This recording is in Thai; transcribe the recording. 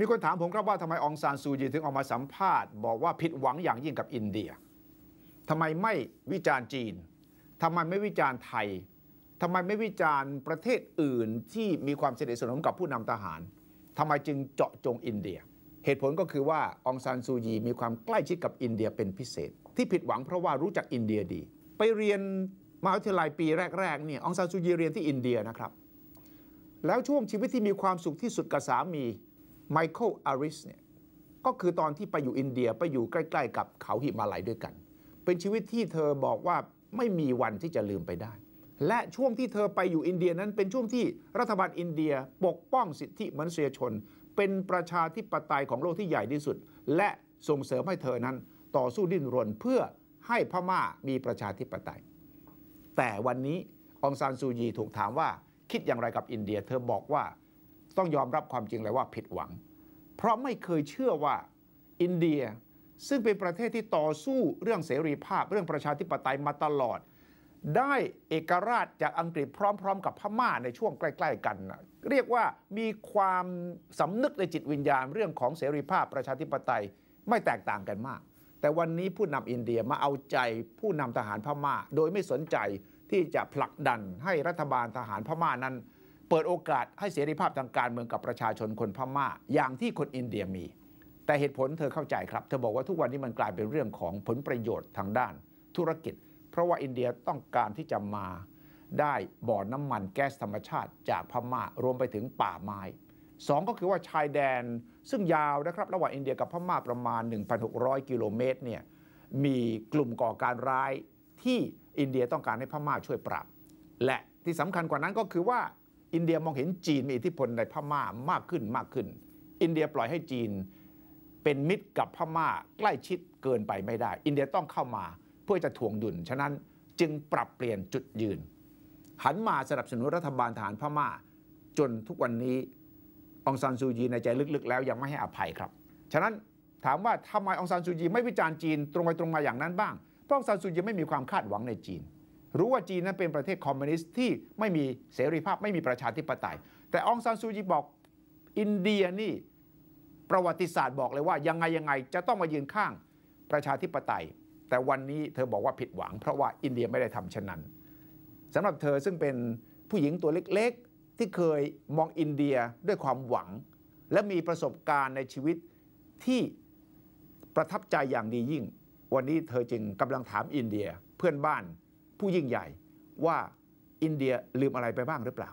มีคนถามผมครับว่าทำไมองซานซูจีถึงออกมาสัมภาษณ์ บอกว่าผิดหวังอย่างยิ่งกับอินเดียทำไมไม่วิจารณ์จีนทำไมไม่วิจารณ์ไทยทำไมไม่วิจารณ์ประเทศอื่นที่มีความสนิทสนมกับผู้นำทหารทำไมจึงเจาะจงอินเดีย เหตุผลก็คือว่าองซานซูจีมีความใกล้ชิดกับอินเดียเป็นพิเศษ ที่ผิดหวังเพราะว่ารู้จักอินเดียดี ไปเรียนมาวิทยาลัยปีแรกๆเนี่ยองซานซูจีเรียนที่อินเดียนะครับ แล้วช่วงชีวิตที่มีความสุขที่สุดกับสามีไมเคิลอาริสเนี่ยก็คือตอนที่ไปอยู่อินเดียไปอยู่ใกล้ ๆ กับเขาหิมาลัยด้วยกัน เป็นชีวิตที่เธอบอกว่าไม่มีวันที่จะลืมไปได้ และช่วงที่เธอไปอยู่อินเดียนั้นเป็นช่วงที่รัฐบาลอินเดียปกป้องสิทธิมนุษยชนเป็นประชาธิปไตยของโลกที่ใหญ่ที่สุด และส่งเสริมให้เธอนั้น ต่อสู้ดิ้นรนเพื่อให้พม่ามีประชาธิปไตย แต่วันนี้องซานซูยีถูกถามว่าคิดอย่างไรกับอินเดีย เธอบอกว่าต้องยอมรับความจริงเลยว่าผิดหวัง เพราะไม่เคยเชื่อว่าอินเดียซึ่งเป็นประเทศที่ต่อสู้เรื่องเสรีภาพเรื่องประชาธิปไตยมาตลอด ได้เอกราชจากอังกฤษพร้อม ๆ กับพม่าในช่วงใกล้ ๆกันเรียกว่ามีความสำนึกในจิตวิญญาณเรื่องของเสรีภาพประชาธิปไตยไม่แตกต่างกันมาก แต่วันนี้ผู้นำอินเดียมาเอาใจผู้นำทหารพม่า โดยไม่สนใจที่จะผลักดันให้รัฐบาลทหารพม่านั้นเปิดโอกาสให้เสรีภาพทางการเมืองกับประชาชนคนพม่า อย่างที่คนอินเดียมี แต่เหตุผลเธอเข้าใจครับ เธอบอกว่าทุกวันนี้มันกลายเป็นเรื่องของผลประโยชน์ทางด้านธุรกิจ เพราะว่าอินเดียต้องการที่จะมาได้บ่อน้ำมันแก๊สธรรมชาติจากพม่ารวมไปถึงป่าไม้สองก็คือว่าชายแดนซึ่งยาวนะครับ ระหว่างอินเดียกับพม่าประมาณ 1,600กิโลเมตรเนี่ยมีกลุ่มก่อการร้ายที่อินเดียต้องการให้พม่าช่วยปราบและที่สำคัญกว่านั้นก็คือว่าอินเดียมองเห็นจีนมีอิทธิพลในพม่ามากขึ้นมากขึ้น อินเดียปล่อยให้จีนเป็นมิตรกับพม่าใกล้ชิดเกินไปไม่ได้ อินเดียต้องเข้ามาเพื่อจะถ่วงดุลฉะนั้นจึงปรับเปลี่ยนจุดยืน หันมาสนับสนุนรัฐบาลฐานพม่าจนทุกวันนี้องซานซูจีในใจลึกๆ แล้วยังไม่ให้อภัยครับ ฉะนั้นถามว่าทำไมองซานซูจีไม่วิจารณ์จีนตรงไปตรงมาอย่างนั้นบ้างเพราะองซานซูจีไม่มีความคาดหวังในจีนรู้ว่าจีนนั้นเป็นประเทศคอมมิวนิสต์ที่ไม่มีเสรีภาพไม่มีประชาธิปไตย แต่องซานซูจีบอกอินเดียนี่ประวัติศาสตร์บอกเลยว่า ยังไงยังไงจะต้องมายืนข้างประชาธิปไตย แต่วันนี้เธอบอกว่าผิดหวังเพราะว่าอินเดียไม่ได้ทำเช่นนั้นสำหรับเธอซึ่งเป็นผู้หญิงตัวเล็กๆ ที่เคยมองอินเดียด้วยความหวัง และมีประสบการณ์ในชีวิตที่ประทับใจอย่างดียิ่ง วันนี้เธอจึงกำลังถามอินเดียเพื่อนบ้านผู้ยิ่งใหญ่ว่าอินเดียลืมอะไรไปบ้างหรือเปล่า